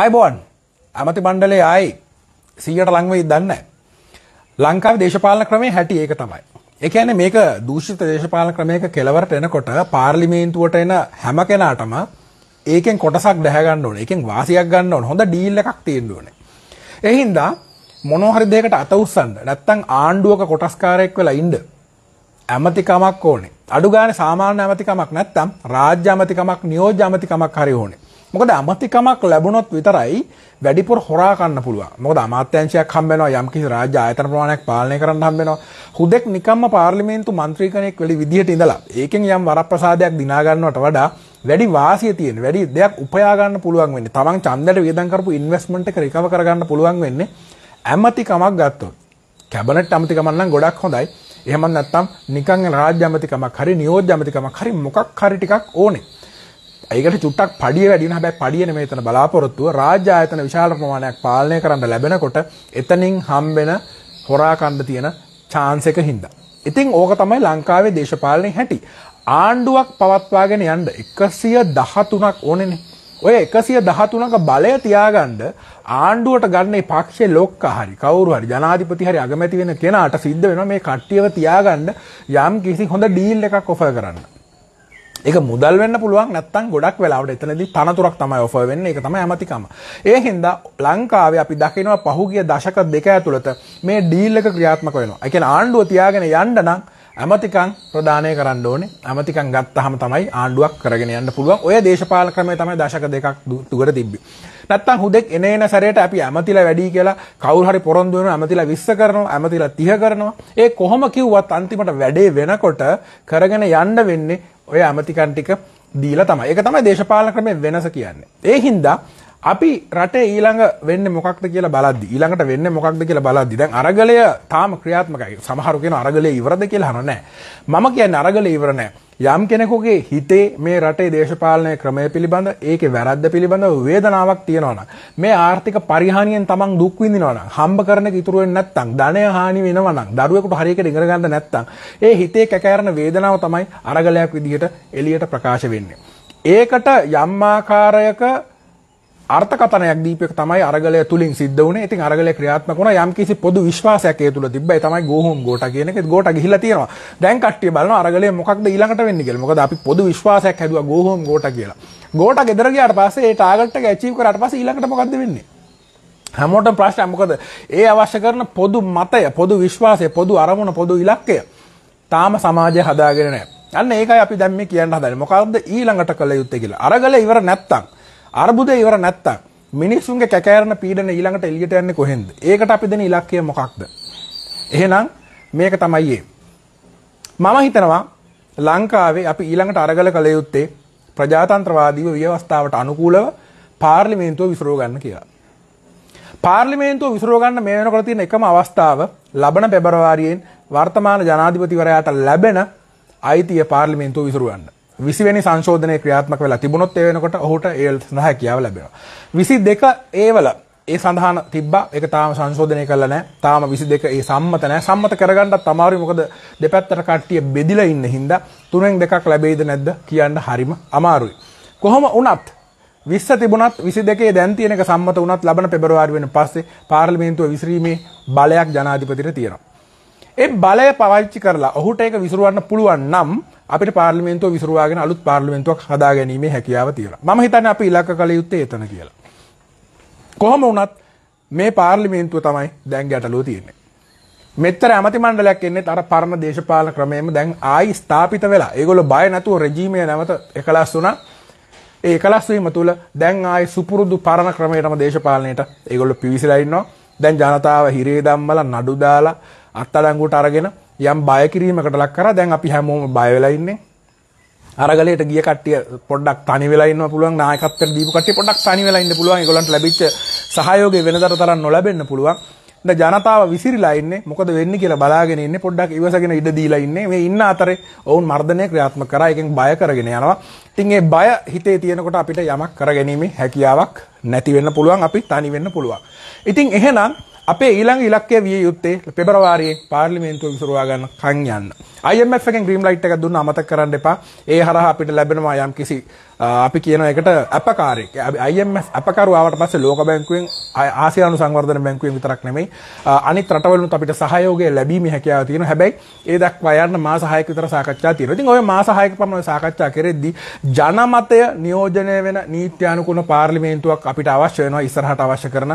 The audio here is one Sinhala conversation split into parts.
ආයබෝන් ඇමති මණ්ඩලේ ආයි 100ට ලං වෙයි දන්නේ ලංකාවේ දේශපාලන ක්‍රමය හැටි ඒක තමයි. ඒ කියන්නේ මේක දූෂිත දේශපාලන ක්‍රමයක කෙලවරට එනකොට පාර්ලිමේන්තුවට එන හැම කෙනාටම ඒකෙන් කොටසක් දැහැ ගන්න ඕනේ. ඒකෙන් වාසියක් ගන්න ඕනේ. හොඳ ඩීල් එකක් තියෙන්න ඕනේ. ඒ හින්දා මොන හරි දෙයකට අත උස්සන්න නැත්තම් ආණ්ඩුවක කොටස්කාරයෙක් වෙලා ඉන්න ඇමතිකමක් ඕනේ. අඩු ගානේ සාමාන්‍ය ඇමතිකමක් නැත්තම් රාජ්‍ය ඇමතිකමක් නියෝජ්‍ය ඇමතිකමක් හරි ඕනේ. මොකද අමතිකමක් ලැබුණොත් විතරයි වැඩිපුර හොරා කන්න පුළුවන්. මොකද අමාත්‍යංශයක් හම්බ වෙනවා යම්කිසි රාජ්‍ය ආයතන ප්‍රමාණයක් පාලනය කරන්න හම්බ වෙනවා. හුදෙක් නිකම්ම පාර්ලිමේන්තු മന്ത്രി කෙනෙක් වෙලි විදියට ඉඳලා ඒකෙන් යම් වරප්‍රසාදයක් දිනා ගන්නවට වඩා වැඩි වාසිය තියෙන වැඩි දෙයක් උපයා ගන්න පුළුවන් වෙන්නේ. Taman ඡන්දයට වියදම් කරපු ඉන්වෙස්ට්මන්ට් එක රිකවර් කරගන්න පුළුවන් වෙන්නේ ඇමතිකමක් ගත්තොත්. කැබිනට් ඇමතිකමක් නම් ගොඩක් හොඳයි. එහෙම නැත්නම් නිකන් රාජ්‍ය ඇමතිකමක් හරි නියෝජ්‍ය ඇමතිකමක් හරි මොකක් හරි ටිකක් ඕනේ. ඒකට චුට්ටක් පඩිය වැඩි වෙනවා. හැබැයි පඩිය නෙමෙයි එතන බලාපොරොත්තුව. රාජ්‍ය ආයතන විශාල ප්‍රමාණයක් පාලනය කරන්න ලැබෙනකොට එතනින් හම්බෙන හොරා කණ්ඩ තියෙන chance එක හින්දා. ඉතින් ඕක තමයි ලංකාවේ දේශපාලනයේ හැටි. ආණ්ඩුවක් පවත්වාගෙන යන්න 113ක් ඕනේනේ. ඔය 113ක බලය තියාගන්න ආණ්ඩුවට ගන්න මේ පක්ෂේ ලොක්ක හරි කවුරු හරි ජනාධිපති හරි අගමැති වෙන කෙනාට සිද්ධ වෙනවා මේ කට්ටියව තියාගන්න යම් කිසි හොඳ ඩීල් එකක් ඔෆර් කරන්න. ඒක මුදල් වෙන්න පුළුවන් නැත්නම් ගොඩක් වෙලාවට එතනදී තනතුරක් තමයි ඔෆර් වෙන්නේ. ඒක තමයි ඇමතිකම. ඒ හින්දා ලංකාවේ අපි දකිනවා පහුගිය දශක දෙක ඇතුළත මේ ඩීල් එක ක්‍රියාත්මක වෙනවා. ඒ කියන්නේ ආණ්ඩුව තියාගෙන යන්න නම් ඇමතිකම් ප්‍රදානය කරන්න ඕනේ. ඇමතිකම් ගත්තහම තමයි ආණ්ඩුවක් කරගෙන යන්න පුළුවන්. ඔය දේශපාලන ක්‍රමය තමයි දශක දෙකක් තුගට තිබ්බේ. නැත්තම් හුදෙක් එන එන සැරේට අපි ඇමතිලා වැඩි කියලා කවුරු හරි පොරොන්දු වෙනවා, ඇමතිලා 20 කරනවා, ඇමතිලා 30 කරනවා. ඒ කොහොම කිව්වත් අන්තිමට වැඩේ වෙනකොට කරගෙන යන්න වෙන්නේ ඔය ඇමතිකන් ටික දීලා තමයි. ඒක තමයි දේශපාලන ක්‍රමයේ වෙනස කියන්නේ. ඒ හින්දා අපි රටේ ඊළඟ වෙන්න මොකක්ද කියලා බලද්දි ඊළඟට වෙන්න මොකක්ද කියලා බලද්දි දැන් අරගලය තාම ක්‍රියාත්මකයි. සමහරු කියන අරගලය ඉවරද කියලා අහන නෑ. මම කියන්නේ අරගලය ඉවර නෑ. යම් කෙනෙකුගේ හිතේ මේ රටේ දේශපාලන ක්‍රමය පිළිබඳ ඒකේ වැරද්ද පිළිබඳ වේදනාවක් තියෙනවා නම් මේ ආර්ථික පරිහානියෙන් තමන් දුක් විඳිනවා නම් හම්බ කරන එක ඉතුරු වෙන්නේ නැත්නම් ධනය හානි වෙනවා නම් දරුවෙකුට හරියකට ඉගෙන ගන්න නැත්නම් ඒ හිතේ කැකෑරෙන වේදනාව තමයි අරගලයක් විදිහට එළියට ප්‍රකාශ වෙන්නේ. ඒකට යම් ආකාරයක අර්ථකතනයක් දීපක තමයි අරගලය තුලින් සිද්ධ වුණේ. ඉතින් අරගලය ක්‍රියාත්මක වුණා යම්කිසි පොදු විශ්වාසයක් ඒ තුල තිබ්බයි. තමයි ගෝහොම් ගෝටා කියන එකෙත් ගෝටා ගිහිලා තියෙනවා. දැන් කට්ටිය බලනවා අරගලය මොකක්ද ඊළඟට වෙන්නේ කියලා. මොකද අපි පොදු විශ්වාසයක් හැදුවා ගෝහොම් ගෝටා කියලා. ගෝටා ගෙදර ගියාට පස්සේ ඒ ටාගට් එක ඇචීව් කරාට පස්සේ ඊළඟට මොකද්ද වෙන්නේ? හැමෝටම ප්‍රශ්නයක් මොකද? ඒ අවශ්‍ය කරන පොදු මතය, පොදු විශ්වාසය, පොදු අරමුණ, පොදු ඉලක්කය තාම සමාජය හදාගෙන නැහැ. අන්න ඒකයි අපි දැන් මේ කියන්න හදන්නේ. මොකද්ද ඊළඟට කළ යුත්තේ කියලා. අරගලය ඉවර නැත්තම් අර්බුදය ඉවර නැත්තම් මිනිස්සුන්ගේ කැකෑරන පීඩන ඊළඟට එළියට යන්නේ කොහෙන්ද? ඒකට අපි දෙන ඉලක්කය මොකක්ද? එහෙනම් මේක තමයි මම හිතනවා ලංකාවේ අපි ඊළඟට අරගල කළ යුත්තේ ප්‍රජාතන්ත්‍රවාදීව ව්‍යවස්ථාවට අනුකූලව පාර්ලිමේන්තුව විසුරව ගන්න කියලා. පාර්ලිමේන්තුව විසුරව ගන්න මේ වෙනකොට තියෙන එකම අවස්ථාව ලබන පෙබරවාරියෙන් වර්තමාන ජනාධිපතිවරයාට ලැබෙන අයිතිය පාර්ලිමේන්තුව විසුරවන්න. විසිවැනි සංශෝධනය ක්‍රියාත්මක වෙලා තිබුණොත් ඒ වෙනකොට ඔහුට ඒ සඳහා හැකියාව ලැබෙනවා. 22 ඒවල ඒ සඳහන තිබ්බා. ඒක තාම සංශෝධනය කරලා නැහැ. තාම 22 ඒ සම්මත නැහැ. සම්මත කරගන්නත් අමාරුයි. මොකද දෙපැත්තට කට්ටිය බෙදිලා ඉන්න හින්දා තුනෙන් දෙකක් ලැබෙයිද නැද්ද කියන්න හරිම අමාරුයි. කොහොම වුණත් 20 තිබුණත් 22 දැන් තියෙන එක සම්මත වුණත් ලබන පෙබරවාරි වෙන පස්සේ පාර්ලිමේන්තුව විසිරීමේ බලයක් ජනාධිපතිට තියෙනවා. ඒ බලය පාවිච්චි කරලා ඔහුට ඒක විසිරවන්න පුළුවන් නම් අපිට පාර්ලිමේන්තුව විසුරුවාගෙන අලුත් පාර්ලිමේන්තුවක් හදා ගැනීමේ හැකියාව තියෙනවා. මම හිතන්නේ අපි ඉලක්ක කළ යුත්තේ එතන කියලා. කොහොම වුණත් මේ පාර්ලිමේන්තුව තමයි දැන් ගැටලුව තියෙන්නේ. මෙතර ඇමති මණ්ඩලයක් එන්නේ අර පරණ දේශපාලන ක්‍රමයෙන්ම දැන් ආයි ස්ථාපිත වෙලා. ඒගොල්ලෝ බය නැතුව රෙජීමය නැවත එකලස් වුණා. ඒ එකලස් වීම තුළ දැන් ආයි සුපුරුදු පරණ ක්‍රමයටම දේශපාලනයට ඒගොල්ලෝ පිවිසලා ඉන්නවා. දැන් ජනතාව හිරේ දම්මලා නඩු දාලා අත්අඩංගුවට අරගෙන යම් බය කිරීමකට ලක් කරා දැන් අපි හැමෝම බය වෙලා ඉන්නේ අරගලයට ගිය කට්ටිය පොඩ්ඩක් තනි වෙලා ඉන්න පුළුවන් නායකත්වයට දීපු කට්ටිය පොඩ්ඩක් තනි වෙලා ඉන්න පුළුවන් ඒගොල්ලන්ට ලැබිච්ච සහයෝගය වෙනතර තරම් නොලැබෙන්න පුළුවන් දැන් ජනතාව විසිරිලා ඉන්නේ මොකද වෙන්නේ කියලා බලාගෙන ඉන්නේ පොඩ්ඩක් ඉවසගෙන ඉඩ දීලා ඉන්නේ මේ ඉන්න අතරේ ඔවුන් මර්ධනය ක්‍රියාත්මක කරා එකෙන් බය කරගෙන යනවා ඉතින් ඒ බය හිතේ තියෙනකොට අපිට යමක් කරගැනීමේ හැකියාවක් නැති වෙන්න පුළුවන් අපි තනි වෙන්න පුළුවන් ඉතින් එහෙනම් අපේ ඊළඟ ඉලක්කය විය යුත්තේ පෙබරවාරියේ පාර්ලිමේන්තුව විසුරුවා ගන්න කන් යන්න. IMF එකෙන් ග්‍රීන් ලයිට් එකක් දුන්න අමතක කරන්න එපා. ඒ හරහා අපිට ලැබෙනවා යම් කිසි අපි කියන එකට අපකාරයක්. IMF අපකරු ආවට පස්සේ ලෝක බැංකුවෙන් ආසියානු සංවර්ධන බැංකුවෙන් විතරක් නෙමෙයි අනිත් රටවලුත් අපිට සහයෝගය ලැබීමේ හැකියාව තියෙනවා. හැබැයි ඒ දක්වා යන්න මාස 6ක විතර සාකච්ඡා තියෙනවා. ඉතින් ওই මාස 6ක පමණ ওই සාකච්ඡා කෙරෙද්දී ජනමතය නියෝජනය වෙන නීත්‍යානුකූල පාර්ලිමේන්තුවක් අපිට අවශ්‍ය වෙනවා ඉස්සරහට අවශ්‍ය කරන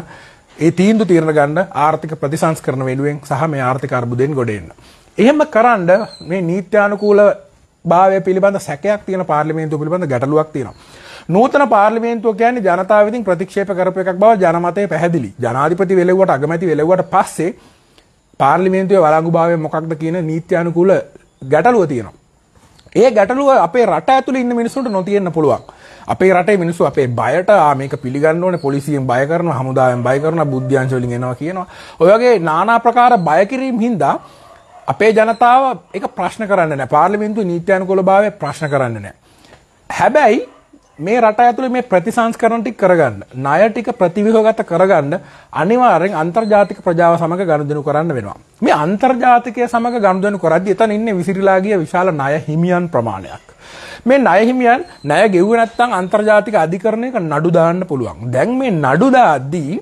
ඒ තීන්දුව తీරන ගන්න ආර්ථික ප්‍රතිසංස්කරණ වෙනුවෙන් සහ මේ ආර්ථික අර්බුදයෙන් ගොඩ එන්න. එහෙම කරන්න මේ නීත්‍යානුකූල භාවය පිළිබඳ සැකයක් තියෙන පාර්ලිමේන්තුව පිළිබඳ ගැටලුවක් තියෙනවා. නූතන පාර්ලිමේන්තුව කියන්නේ ජනතාව විසින් ප්‍රතික්ෂේප කරපු එකක් බව ජනමතය පැහැදිලි. ජනාධිපති වෙලෙව්වට අගමැති වෙලෙව්වට පස්සේ පාර්ලිමේන්තුවේ වළංගුභාවය මොකක්ද කියන නීත්‍යානුකූල ගැටලුව තියෙනවා. ඒ ගැටලුව අපේ රට ඇතුළේ ඉන්න මිනිසුන්ට නොතියෙන්න පුළුවන්. අපේ රටේ මිනිස්සු අපේ බයට ආ මේක පිළිගන්න ඕනේ පොලිසියෙන් බය කරනවා හමුදාවෙන් බය කරනවා බුද්ධ්‍යංශ වලින් එනවා කියනවා. ඔය වගේ নানা ප්‍රකාර බය කිරීම හින්දා අපේ ජනතාව ඒක ප්‍රශ්න කරන්නේ නැහැ. පාර්ලිමේන්තුවේ නීත්‍යානුකූලභාවය ප්‍රශ්න කරන්නේ නැහැ. හැබැයි මේ රට ඇතුළේ මේ ප්‍රතිසංස්කරණ ටික කරගන්න ණය ටික ප්‍රතිවිහගත කරගන්න අනිවාර්යෙන් අන්තර්ජාතික ප්‍රජාව සමග ගනුදෙනු කරන්න වෙනවා මේ අන්තර්ජාතිකය සමග ගනුදෙනු කරද්දී එතන ඉන්නේ විසිරීලා ගිය විශාල ණය හිමියන් ප්‍රමාණයක් මේ ණය හිමියන් ණය ගෙව්වේ නැත්නම් අන්තර්ජාතික අධිකරණයක නඩු දාන්න පුළුවන් දැන් මේ නඩු දාද්දී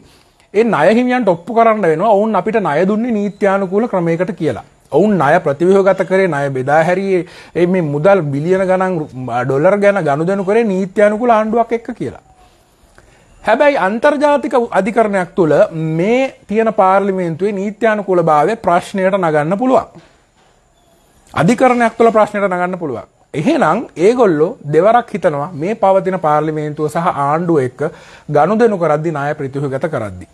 ඒ ණය හිමියන්ට ඔප්පු කරන්න වෙනවා ඔවුන් අපිට ණය දුන්නේ නීත්‍යානුකූල ක්‍රමයකට කියලා ඔවුන් ණය ප්‍රතිව්‍යුහගත කරේ ණය බෙදා හැරියේ මේ මුදල් බිලියන ගණන් ඩොලර් ගැන ගනුදෙනු කරේ නීත්‍යානුකූල ආණ්ඩුවක් එක්ක කියලා. හැබැයි අන්තර්ජාතික අධිකරණයක් තුළ මේ තියෙන පාර්ලිමේන්තුවේ නීත්‍යානුකූල භාවය ප්‍රශ්නයට නගන්න පුළුවන්. අධිකරණයක් තුළ ප්‍රශ්නයට නගන්න පුළුවන්. එහෙනම් ඒගොල්ලෝ දෙවරක් හිතනවා මේ පවතින පාර්ලිමේන්තුව සහ ආණ්ඩුව එක්ක ගනුදෙනු කරද්දි ණය ප්‍රතිව්‍යුහගත කරද්දී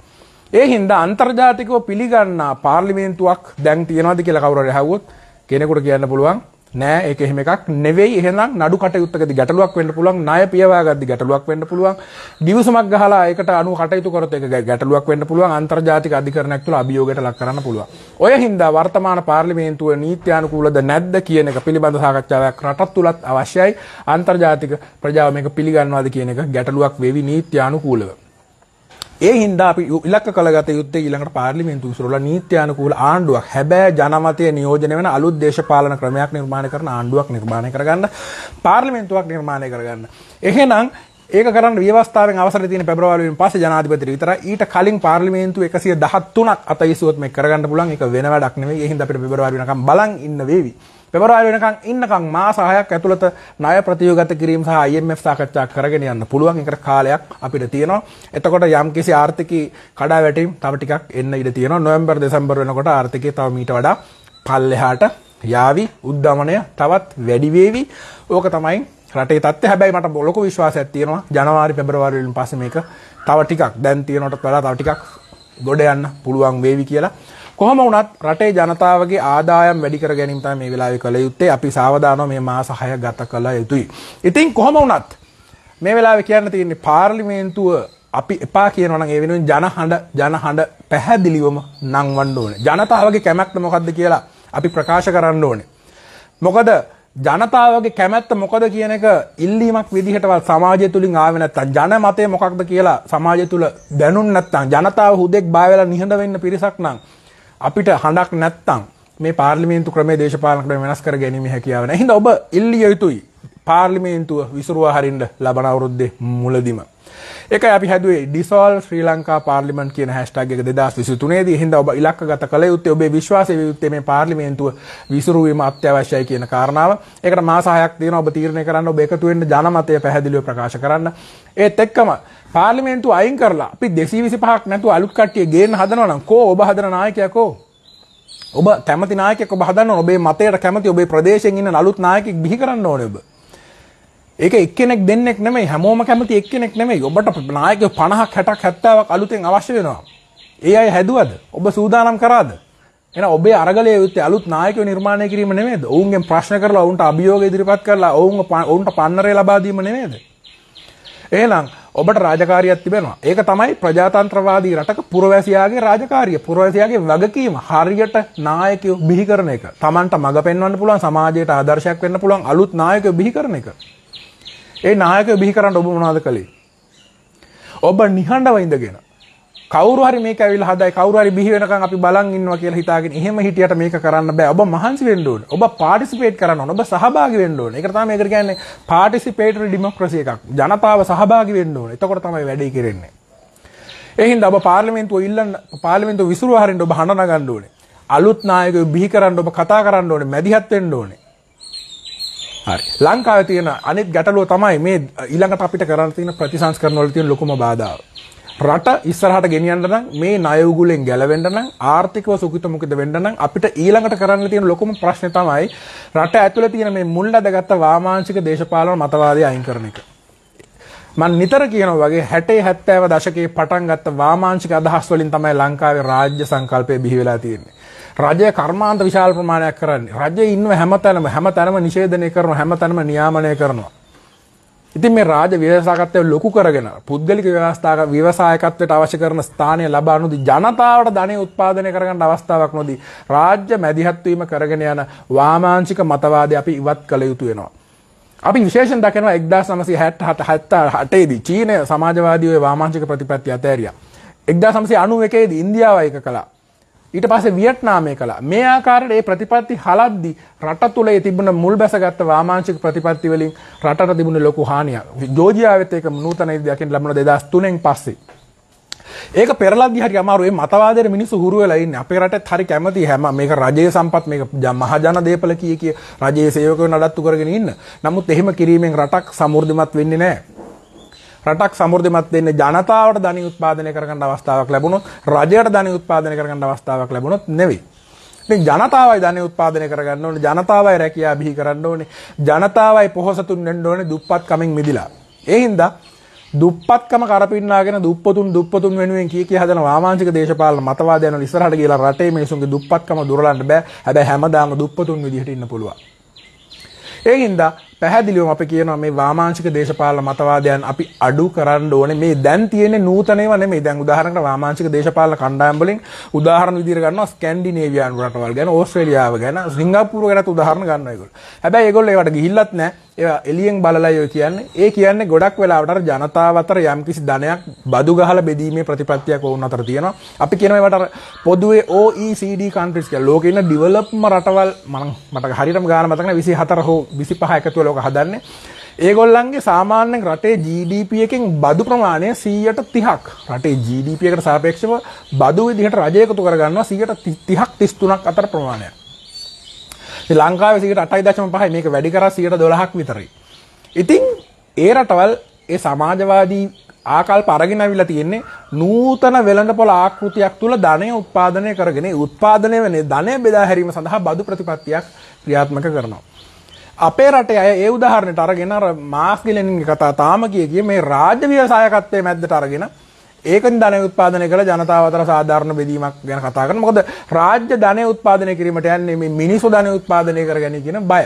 ඒ හින්දා අන්තර්ජාතිකව පිළිගන්නා පාර්ලිමේන්තුවක් දැන් තියෙනවද කියලා කවුරු හරි අහුවොත් කෙනෙකුට කියන්න පුළුවන් නෑ ඒක එහෙම එකක් නෙවෙයි එහෙනම් නඩු කටයුත්තකදී ගැටලුවක් වෙන්න පුළුවන් ණය පියවාගද්දී ගැටලුවක් වෙන්න පුළුවන් දිවසමක් ගහලා ඒකට අනුව කටයුතු කරොත් ඒක ගැටලුවක් වෙන්න පුළුවන් අන්තර්ජාතික අධිකරණයක් තුළ අභියෝගයට ලක් කරන්න පුළුවන් ඔය හින්දා වර්තමාන පාර්ලිමේන්තුවේ නීත්‍යානුකූලද නැද්ද කියන එක පිළිබඳ සාකච්ඡාවක් රටක් තුලත් අවශ්‍යයි අන්තර්ජාතික ප්‍රජාව මේක පිළිගන්නවද කියන එක ගැටලුවක් වෙවි නීත්‍යානුකූලව ඒ හින්දා අපි ඉලක්ක කළගත යුත්තේ ඊළඟට පාර්ලිමේන්තු විසිරුලා නීත්‍යානුකූල ආණ්ඩුවක් හැබැයි ජනමතය නියෝජනය වෙන අලුත් දේශපාලන ක්‍රමයක් නිර්මාණය කරන ආණ්ඩුවක් නිර්මාණය කරගන්න පාර්ලිමේන්තුවක් නිර්මාණය කරගන්න. එහෙනම් ඒක කරන්න ව්‍යවස්ථාවෙන් අවසර තියෙන පෙබරවාරියෙන් පස්සේ ජනාධිපතිට විතරයි ඊට කලින් පාර්ලිමේන්තු 113ක් අතීසුවත් මේ කරගන්න පුළුවන් ඒක වෙන වැඩක් නෙමෙයි. ඒ හින්දා අපිට පෙබරවාරි වෙනකම් බලන් ඉන්න වේවි. පෙබරවාරි වෙනකන් ඉන්නකම් මාස 6ක් ඇතුළත ණය ප්‍රතිව්‍යුහගත කිරීම සහ IMF සාකච්ඡා කරගෙන යන්න පුළුවන්. ඒකට කාලයක් අපිට තියෙනවා. එතකොට යම්කිසි ආර්ථික කඩාවැටීම් තව ටිකක් එන්න ඉඩ තියෙනවා. නොවැම්බර් දෙසැම්බර් වෙනකොට ආර්ථිකය තව මීට වඩා පල්ලෙහාට යාවි. උද්දමනය තවත් වැඩි වේවි. ඕක තමයි රටේ තත්ත්වය. හැබැයි මට ලොකු විශ්වාසයක් තියෙනවා. ජනවාරි පෙබරවාරි වලින් පස්සේ මේක තව ටිකක් දැන් තියෙනවට වඩා තව ටිකක් ගොඩ යන්න පුළුවන් වේවි කියලා. කොහොම වුණත් රටේ ජනතාවගේ ආදායම් වැඩි කර ගැනීම තමයි මේ වෙලාවේ කළ යුත්තේ. අපි සාවධානව මේ මාස 6 ගත කළ යුතුයි. ඉතින් කොහොම වුණත් මේ වෙලාවේ කියන්න තියෙන්නේ පාර්ලිමේන්තුව අපි එපා කියනවා නම් ඒ වෙනුවෙන් ජනහඬ ජනහඬ පැහැදිලිවම නංවන්න ඕනේ. ජනතාවගේ කැමැත්ත මොකද්ද කියලා අපි ප්‍රකාශ කරන්න ඕනේ. මොකද ජනතාවගේ කැමැත්ත මොකද කියන එක ඉල්ලීමක් විදිහටවත් සමාජය තුලින් ආවේ නැත්නම් ජනමතය මොකක්ද කියලා සමාජය තුල දැනුන් නැත්නම් ජනතාව හුදෙක් බය වෙලා නිහඬ වෙන්න පිරිසක් නම් අපිට හඬක් නැත්තම් මේ පාර්ලිමේන්තු ක්‍රමේ දේශපාලන ක්‍රම වෙනස් කර ගැනීම හැකියාව නැහැ. හින්දා ඔබ ඉල්ලිය යුතුයි පාර්ලිමේන්තුව විසුරුවා හරින්න ලබන අවුරුද්දේ මුලදිම. එක අපි හැදුවේ ඩිසෝල් ශ්‍රී ලංකා පාර්ලිමන් කියන හැස්ටාග් එක 2023 හින්දා ඔබ ඉලක්කගත කළ යුත්තේ ඔබේ විශ්වාසය විරුද්ධ මේ පාර්ලිමේන්තුව විසිරුවීම අත්‍යවශ්‍යයි කියන කාරණාව. ඒකට මාස 6ක් තියෙනවා ඔබ තීරණය කරන්න ඔබ එකතු වෙන්න ජනමතය පැහැදිලිව ප්‍රකාශ කරන්න. ඒත් එක්කම පාර්ලිමේන්තුව අයින් කරලා අපි 225ක් නැතුව අලුත් කට්ටිය ගේන්න හදනවා නම් කෝ ඔබ හදන නායකයා කෝ ඔබ කැමති නායකයෙක් ඔබ හදන්න ඕන ඔබේ මතයට කැමති ඔබේ ප්‍රදේශයෙන් ඉන්න අලුත් නායකයෙක් බිහි කරන්න ඕනේ ඔබ. ඒක එක්කෙනෙක් දෙන්නෙක් නෙමෙයි හැමෝම කැමති එක්කෙනෙක් නෙමෙයි. ඔබට නායකයෝ 50ක් 60ක් 70ක් අලුතෙන් අවශ්‍ය වෙනවා. ඒ අය හැදුවද? ඔබ සූදානම් කරාද? එන ඔබේ අරගලයේ යුත්තේ අලුත් නායකයෝ නිර්මාණය කිරීම නෙමෙයිද? ඔවුන්ගෙන් ප්‍රශ්න කරලා ඔවුන්ට අභියෝග ඉදිරිපත් කරලා ඔවුන් ඔවුන්ට පන්නරය ලබා දීම නෙමෙයිද? එහෙනම් ඔබට රාජකාරියක් තිබෙනවා. ඒක තමයි ප්‍රජාතන්ත්‍රවාදී රටක පුරවැසියාගේ රාජකාරිය. පුරවැසියාගේ වගකීම හරියට නායකයෝ බිහි කරන එක. Tamanට මඟ පෙන්වන්න පුළුවන්, සමාජයට ආදර්ශයක් වෙන්න පුළුවන් අලුත් නායකයෝ බිහි කරන එක. ඒ නායක බිහි කරන්න ඔබ මොනවද කළේ? ඔබ නිහඬව ඉඳගෙන කවුරු හරි මේක ඇවිල්ලා හදයි කවුරු හරි බිහි වෙනකන් අපි බලන් ඉන්නවා කියලා හිතාගෙන එහෙම හිටියට මේක කරන්න බෑ. ඔබ මහන්සි වෙන්න ඕනේ. ඔබ පාටිසිපේට් කරන්න ඕනේ. ඔබ සහභාගී වෙන්න ඕනේ. ඒකට තමයි මේකට කියන්නේ පාටිසිපේටරි ඩෙමොක්‍රසි එකක්. ජනතාව සහභාගී වෙන්න ඕනේ. එතකොට තමයි වැඩේ කෙරෙන්නේ. ඒ හින්දා ඔබ පාර්ලිමේන්තුව ඉල්ලන්න පාර්ලිමේන්තුව විසිරුවා හරින්න ඔබ හඬ නගන්න ඕනේ. අලුත් නායකයෝ බිහි කරන්න ඔබ කතා කරන්න ඕනේ. මැදිහත් වෙන්න ඕනේ. හරි. ලංකාවේ තියෙන අනිත් ගැටලුව තමයි මේ ඊළඟට අපිට කරන්න තියෙන ප්‍රතිසංස්කරණ වල තියෙන ලොකුම බාධාව. රට ඉස්සරහට ගෙනියන්න නම් මේ ණය උගුලෙන් ගැලවෙන්න නම් ආර්ථිකව සුඛිත මුකිත වෙන්න නම් අපිට ඊළඟට කරන්න තියෙන ලොකුම ප්‍රශ්නේ තමයි රට ඇතුළේ තියෙන මේ මුල්ලදගත් වාමාංශික දේශපාලන මතවාදී අයින් කරන එක. මම නිතර කියනවා වගේ 60 70 දශකයේ පටන් ගත්ත වාමාංශික අදහස් වලින් තමයි ලංකාවේ රාජ්‍ය සංකල්පය බිහි වෙලා තියෙන්නේ. රජය කර්මාන්ත විශාල ප්‍රමාණයක් කරන්නේ. රජය ඉන්නව හැමතැනම හැමතැනම නිෂේධනය කරනවා හැමතැනම නියාමනය කරනවා. ඉතින් මේ රාජ්‍ය ව්‍යවසායකත්වය ලොකු කරගෙන පුද්ගලික ව්‍යවස්ථාක ව්‍යවසායකත්වයට අවශ්‍ය කරන ස්ථානය ලබා නොදී ජනතාවට ධනෙ උත්පාදනය කරගන්න අවස්ථාවක් නොදී රාජ්‍ය මැදිහත් වීම කරගෙන යන වාමාංශික මතවාදය අපි ඉවත් කළ යුතු වෙනවා. අපි විශේෂෙන් දකිනවා 1977 චීනය සමාජවාදීවේ වාමාංශික ප්‍රතිපත්තිය අතෑරියා. 1991 දී ඉන්දියාව ඒක කළා. ඊට පස්සේ වියට්නාමය කළා. මේ ආකාරයට මේ ප්‍රතිපත්ති හලද්දි රට තුලේ තිබුණ මුල් බැසගත් වාමාංශික ප්‍රතිපත්ති වලින් රටට තිබුණ ලොකු හානියක්. ජෝර්ජියාවෙත් ඒක නූතන ඉදිරියකින් ලැබුණ 2003 න් පස්සේ. ඒක පෙරලද්දි හරි අමාරුයි මතවාදයේ මිනිස්සු හුරු වෙලා ඉන්නේ අපේ රටත් හරි කැමති හැම මේක රජයේ සම්පත් මේක මහජන දේපල කී කිය රජයේ සේවකයෝ නඩත්තු කරගෙන ඉන්න. නමුත් එහෙම කිරීමෙන් රටක් සමෘද්ධිමත් වෙන්නේ නැහැ. රටක් සමෘද්ධිමත් වෙන්න ජනතාවට ධනි උත්පාදනය කරගන්න අවස්ථාවක් ලැබුණොත් රජයට ධනි උත්පාදනය කරගන්න අවස්ථාවක් ලැබුණොත් නෙවෙයි. ඉතින් ජනතාවයි ධනි උත්පාදනය කරගන්න ඕනේ ජනතාවයි රැකියා බිහි කරන්න ඕනේ ජනතාවයි පොහොසතුන් වෙන්න ඕනේ දුප්පත් කමෙන් මිදිලා. ඒ හින්දා දුප්පත්කම කරපින්නාගෙන දුප්පතුන් දුප්පතුන් වෙනුවෙන් කී කිය හදන වාමාංශික දේශපාලන මතවාදයන් වල ඉස්සරහට ගිහලා රටේ මිනිසුන්ගේ දුප්පත්කම දුරලන්න බෑ. හැබැයි හැමදාම දුප්පතුන් විදිහට ඉන්න පුළුවන්. ඒ හින්දා පැහැදිලිවම අපි කියනවා මේ වාමාංශික දේශපාලන මතවාදයන් අපි අඩු කරන්න ඕනේ. මේ දැන් තියෙන නූතනේව නෙමෙයි. දැන් උදාහරණයක් වාමාංශික දේශපාලන කණ්ඩායම් වලින් උදාහරණ විදිහට ගන්නවා ස්කැන්ඩිනේවියානු රටවල් ගැන, ඕස්ට්‍රේලියාව ගැන, සිංගප්පූරුව ගැනත් උදාහරණ ගන්නවා ඒගොල්ලෝ. හැබැයි ඒගොල්ලෝ ඒවට ගිහිල්ලත් නැහැ. ඒවා එලියෙන් බලලා යෝ කියන්නේ. ඒ කියන්නේ ගොඩක් වෙලාවට අර ජනතාව අතර යම්කිසි ධනයක් බදු ගහලා බෙදීමේ ප්‍රතිපත්තියක් වුණ අතර තියෙනවා. අපි කියනවා ඒවට අර පොදුවේ OECD countries කියලා. ලෝකේ ඉන්න ඩිවෙලොප්ම රටවල් මම මට හරියටම ගාන මතක නැහැ 24 හෝ 25 එකතුව ඕක හදන්නේ. ඒගොල්ලන්ගේ සාමාන්‍ය රටේ GDP එකෙන් බදු ප්‍රමාණය 130ක්. රටේ GDP එකට සාපේක්ෂව බදු විදිහට රජය එකතු කරගන්නවා 130ක් 33ක් අතර ප්‍රමාණයක්. ඉතින් ලංකාවේ 8.5 මේක වැඩි කරා 12ක් විතරයි. ඉතින් ඒ රටවල් ඒ සමාජවාදී ආකල්ප අරගෙන අවිලා තියෙන්නේ නූතන වෙළඳපොළ ආකෘතියක් තුළ ධනය උත්පාදනය කරගෙන උත්පාදනය වෙන ධනය බෙදා හැරීම සඳහා බදු ප්‍රතිපත්තියක් ක්‍රියාත්මක කරනවා. අපේ රටේ අය ඒ උදාහරණයට අරගෙන අර මාස් ගිලෙනින්ගේ කතා තාම කිය කිය මේ රාජ්‍ය ව්‍යවසායකත්වයේ මැද්දට අරගෙන ඒකෙන් ධනය උත්පාදනය කළ ජනතාව අතර සාධාරණ බෙදීමක් ගැන කතා කරන මොකද රාජ්‍ය ධනය උත්පාදනය කිරීමට යන්නේ මේ මිනිසු ධනය උත්පාදනය කරගැනීම කියන බය.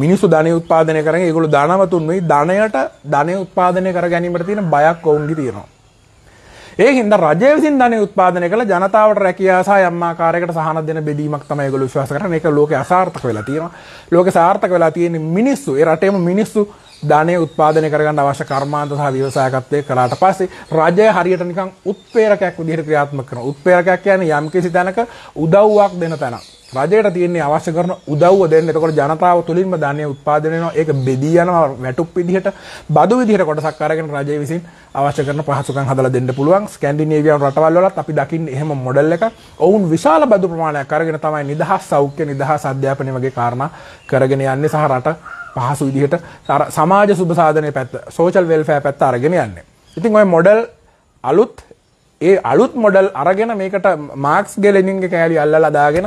මිනිසු ධනය උත්පාදනය කරගෙන ඒගොල්ලෝ ධනවතුන් වෙයි ධනයට ධනය උත්පාදනය කර ගැනීමට තියෙන බයක් ඔවුන්ගේ තියෙනවා. ඒ හින්දා රජය විසින් ධනය උත්පාදනය කළ ජනතාවට රැකියාව සහ යම් ආකාරයකට සහන දෙන බෙදීමක් තමයි ඒගොල්ලෝ විශ්වාස කරන්නේ. ඒක ලෝකේ අසාර්ථක වෙලා තියෙනවා. ලෝකේ සාර්ථක වෙලා තියෙන්නේ මිනිස්සු. ඒ රටේම මිනිස්සු ධනය උත්පාදනය කරගන්න අවශ්‍ය කර්මාන්ත සහ ව්‍යවසායකත්වය කළාට පස්සේ රජය හරියට නිකන් උත්ප්‍රේරකයක් විදිහට ක්‍රියාත්මක කරනවා. උත්ප්‍රේරකයක් කියන්නේ යම්කිසි තැනක උදව්වක් දෙන තැන. රජයට තියෙන්නේ අවශ්‍ය කරන උදව්ව දෙන්න. එතකොට ජනතාව තුළින්ම ධනය උත්පාදනය වෙනවා. ඒක බෙදී යනවා වැටුප් විදිහට, බදු විදිහට කොටසක් අරගෙන රජය විසින් අවශ්‍ය කරන පහසුකම් හදලා දෙන්න පුළුවන්. ස්කැන්ඩිනේවියානු රටවල් වලත් අපි දකින්නේ එහෙම මොඩල් එකක්. ඔවුන් විශාල බදු ප්‍රමාණයක් අරගෙන තමයි නිදහස් සෞඛ්‍ය, නිදහස් අධ්‍යාපනය වගේ කාරණා කරගෙන යන්නේ සහ රට පහසු විදිහට සමාජ සුභසාධනය පැත් සෝචල් වෙල්ෆෑ පැත් අරගෙන යන්න. ඉතින් ඔය මොඩල් අලුත් ඒ අලුත් මොඩල් අරගෙන මේකට මාක්ස් ගෙලෙනින්ගේ කෑලි අල්ල ලදාගෙන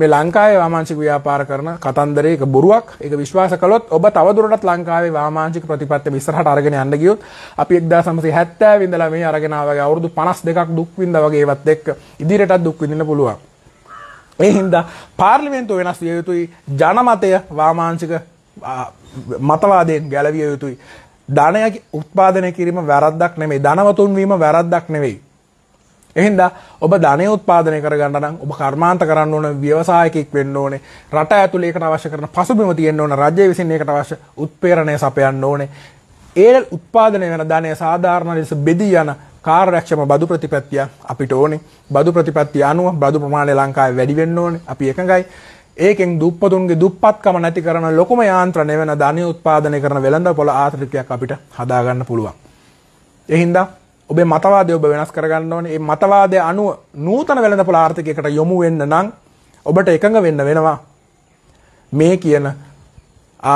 මේ ලංකාවේ වාමාංශික ව්‍යාපාර කරන කතන්දරේ එක බොරුවක් ඒක විශ්වාස කළොත් ඔබ තවදුරටත් ලංකාවේ වාමාංශික ප්‍රතිපත්ති ඉස්සරහට අරගෙන යන්න ගියොත් අපි 1970 ඉඳලා මේ අරගෙන ආවගේ අවුරුදු 52ක් දුක් විඳා වගේ ඒවත් එක්ක ඉදිරියටත් දුක් විඳින්න පුළුවන්. ඒ හින්දා පාර්ලිමේන්තුව වෙනස් විය යුතුයි ජනමතය වාමාංශික මතවාදයෙන් ගැලවිය යුතුයි. ධනය උත්පාදනය කිරීම වැරද්දක් නෙමෙයි. ධනවතුන් වීම වැරද්දක් නෙවෙයි. එහින්දා ඔබ ධනය උත්පාදනය කරගන්න නම් ඔබ කර්මාන්ත කරන්න ඕන ව්‍යවසායකෙක් වෙන්න ඕනේ. රට ඇතුළේ ඒකට අවශ්‍ය කරන පසුබිම තියෙන්න ඕන. රජය විසින් ඒකට අවශ්‍ය උත්පේරණය සපයන්න ඕනේ. ඒ උත්පාදනය වෙන ධනය සාධාරණ ලෙස බෙදී යන කාර්යක්ෂම බදු ප්‍රතිපත්තිය අපිට ඕනේ. බදු ප්‍රතිපත්තිය අනුව බදු ප්‍රමාණය ලංකාවේ වැඩි වෙන්න ඕනේ. අපි එකඟයි. ඒකෙන් දුප්පතුන්ගේ දුප්පත්කම නැති කරන ලොකුම යාන්ත්‍රණය වෙන ධනය උත්පාදනය කරන වෙළඳපොළ ආශ්‍රිතයක් අපිට හදාගන්න පුළුවන්. ඒ හින්දා ඔබේ මතවාදය ඔබ වෙනස් කරගන්න ඕනේ. මේ මතවාදය අනුව නූතන වෙළඳපොළ ආර්ථිකයකට යොමු වෙන්න නම් ඔබට එකඟ වෙන්න වෙනවා. මේ කියන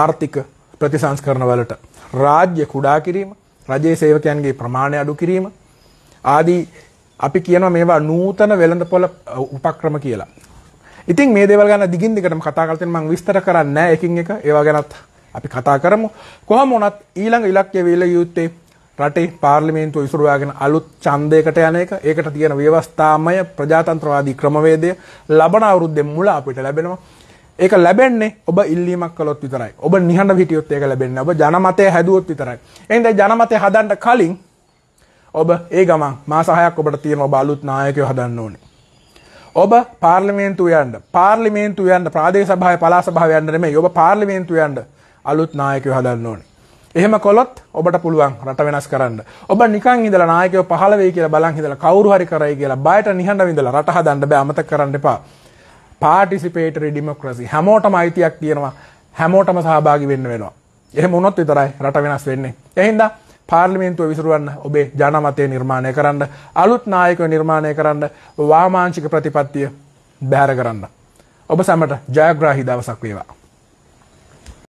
ආර්ථික ප්‍රතිසංස්කරණ වලට රාජ්‍ය කුඩා කිරීම, රජයේ සේවකයන්ගේ ප්‍රමාණය අඩු කිරීම ආදී අපි කියනවා මේවා නූතන වෙළඳපොළ උපක්‍රම කියලා. ඉතින් මේ දේවල් ගැන දිගින් දිගටම කතා කරලා තියෙන මම විස්තර කරන්නේ නැහැ එකින් එක ඒවා ගැනත් අපි කතා කරමු කොහොම වුණත් ඊළඟ ඉලක්කය වෙලා යුත්තේ රටේ පාර්ලිමේන්තුව ඉසුරුවාගෙන අලුත් ඡන්දයකට යන එක ඒකට තියෙන ව්‍යවස්ථාමය ප්‍රජාතන්ත්‍රවාදී ක්‍රමවේදය ලබන අවුරුද්දේ මුල අපිට ලැබෙනවා ඒක ලැබෙන්නේ ඔබ ඉල්ලීමක් කළොත් විතරයි ඔබ නිහඬ හිටියොත් ඒක ලැබෙන්නේ ඔබ ජනමතය හැදුවොත් විතරයි එහෙනම් ජනමතය හදන්න කලින් ඔබ ඒ ගමන් මාස 6ක් ඔබට තියෙන ඔබ අලුත් නායකයෝ හදන්න ඕනේ ඔබ පාර්ලිමේන්තු යන්න පාර්ලිමේන්තු යන්න ප්‍රාදේ සභාය පලා සභාව යන්න නෙමෙයි ඔබ පාර්ලිමේන්තු යන්න අලුත් නායකයෝ හදන්න ඕනේ. එහෙම කළොත් ඔබට පුළුවන් රට වෙනස් කරන්න. ඔබ නිකන් ඉඳලා නායකයෝ පහළ වෙයි කියලා බලන් ඉඳලා කවුරු හරි කරයි කියලා බයට නිහඬව ඉඳලා රට හදන්න බෑ අමතක කරන්න එපා. පාටිසිපේටරි ඩෙමොක්‍රසි හැමෝටම අයිතියක් තියෙනවා. හැමෝටම සහභාගී වෙන්න වෙනවා. එහෙම වුණොත් විතරයි රට වෙනස් වෙන්නේ. එහෙනම් පාර්ලිමේන්තුව විසුරුවන්න ඔබේ ජනමතය නිර්මාණය කරන්න අලුත් නායකව නිර්මාණය කරන්න වාමාංශික ප්‍රතිපත්තිය බෑර කරන්න. ඔබ සැමට ජයග්‍රාහි දවසක් වේවා.